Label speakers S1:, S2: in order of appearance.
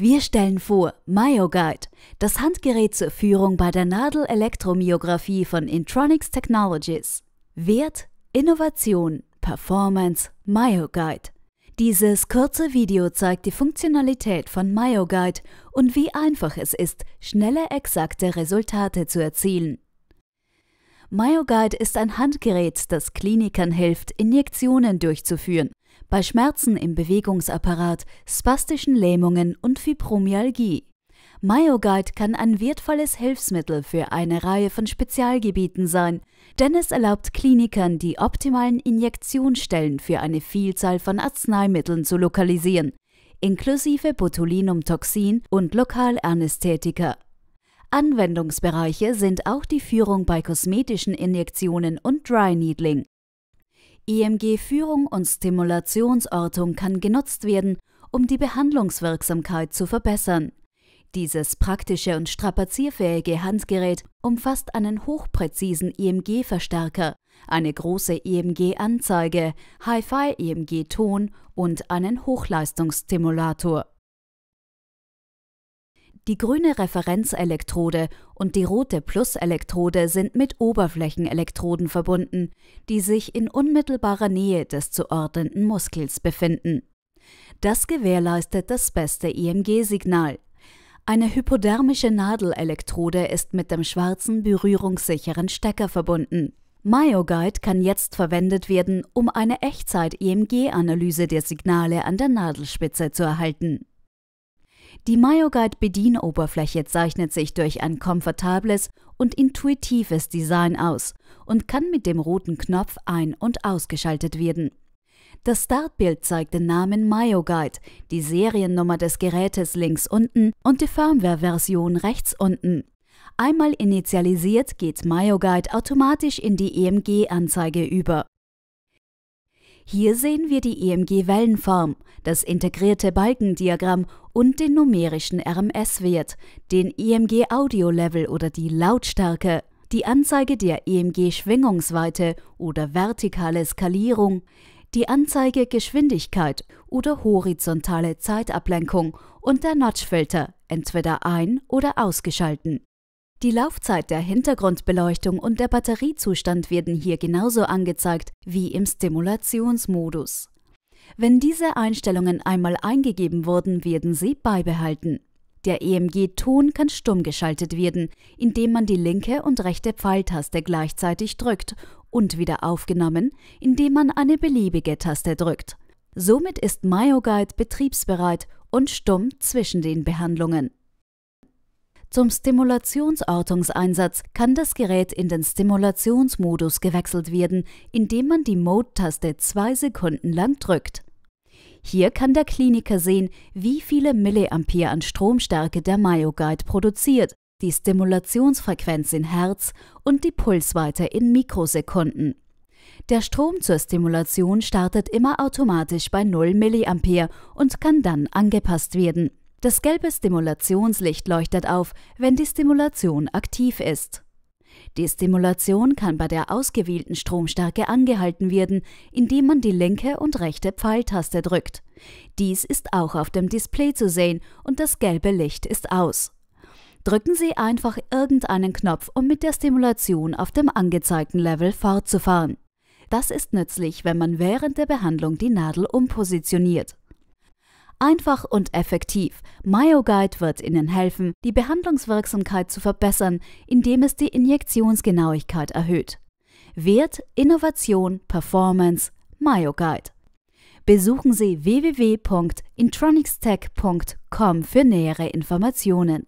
S1: Wir stellen vor MyoGuide, das Handgerät zur Führung bei der Nadelelektromyographie von Intronics Technologies. Wert, Innovation, Performance, MyoGuide. Dieses kurze Video zeigt die Funktionalität von MyoGuide und wie einfach es ist, schnelle, exakte Resultate zu erzielen. MyoGuide ist ein Handgerät, das Klinikern hilft, Injektionen durchzuführen bei Schmerzen im Bewegungsapparat, spastischen Lähmungen und Fibromyalgie. MyoGuide kann ein wertvolles Hilfsmittel für eine Reihe von Spezialgebieten sein, denn es erlaubt Klinikern, die optimalen Injektionsstellen für eine Vielzahl von Arzneimitteln zu lokalisieren, inklusive Botulinumtoxin und Lokalanästhetika. Anwendungsbereiche sind auch die Führung bei kosmetischen Injektionen und Dry Needling. EMG-Führung und Stimulationsortung kann genutzt werden, um die Behandlungswirksamkeit zu verbessern. Dieses praktische und strapazierfähige Handgerät umfasst einen hochpräzisen EMG-Verstärker, eine große EMG-Anzeige, Hi-Fi-EMG-Ton und einen Hochleistungsstimulator. Die grüne Referenzelektrode und die rote Pluselektrode sind mit Oberflächenelektroden verbunden, die sich in unmittelbarer Nähe des zu ordnenden Muskels befinden. Das gewährleistet das beste img e signal Eine hypodermische Nadelelektrode ist mit dem schwarzen berührungssicheren Stecker verbunden. MyoGuide kann jetzt verwendet werden, um eine Echtzeit-EMG-Analyse der Signale an der Nadelspitze zu erhalten. Die MyoGuide-Bedienoberfläche zeichnet sich durch ein komfortables und intuitives Design aus und kann mit dem roten Knopf ein- und ausgeschaltet werden. Das Startbild zeigt den Namen MyoGuide, die Seriennummer des Gerätes links unten und die Firmware-Version rechts unten. Einmal initialisiert geht MyoGuide automatisch in die EMG-Anzeige über. Hier sehen wir die EMG-Wellenform, das integrierte Balkendiagramm und den numerischen RMS-Wert, den EMG-Audio-Level oder die Lautstärke, die Anzeige der EMG-Schwingungsweite oder vertikale Skalierung, die Anzeige Geschwindigkeit oder horizontale Zeitablenkung und der Notchfilter, entweder ein- oder ausgeschalten. Die Laufzeit der Hintergrundbeleuchtung und der Batteriezustand werden hier genauso angezeigt wie im Stimulationsmodus. Wenn diese Einstellungen einmal eingegeben wurden, werden sie beibehalten. Der EMG-Ton kann stumm geschaltet werden, indem man die linke und rechte Pfeiltaste gleichzeitig drückt und wieder aufgenommen, indem man eine beliebige Taste drückt. Somit ist MyoGuide betriebsbereit und stumm zwischen den Behandlungen. Zum Stimulationsortungseinsatz kann das Gerät in den Stimulationsmodus gewechselt werden, indem man die Mode-Taste zwei Sekunden lang drückt. Hier kann der Kliniker sehen, wie viele Milliampere an Stromstärke der MyoGuide produziert, die Stimulationsfrequenz in Hertz und die Pulsweite in Mikrosekunden. Der Strom zur Stimulation startet immer automatisch bei 0 mA und kann dann angepasst werden. Das gelbe Stimulationslicht leuchtet auf, wenn die Stimulation aktiv ist. Die Stimulation kann bei der ausgewählten Stromstärke angehalten werden, indem man die linke und rechte Pfeiltaste drückt. Dies ist auch auf dem Display zu sehen und das gelbe Licht ist aus. Drücken Sie einfach irgendeinen Knopf, um mit der Stimulation auf dem angezeigten Level fortzufahren. Das ist nützlich, wenn man während der Behandlung die Nadel umpositioniert. Einfach und effektiv. MyoGuide wird Ihnen helfen, die Behandlungswirksamkeit zu verbessern, indem es die Injektionsgenauigkeit erhöht. Wert, Innovation, Performance, MyoGuide. Besuchen Sie www.intronicstech.com für nähere Informationen.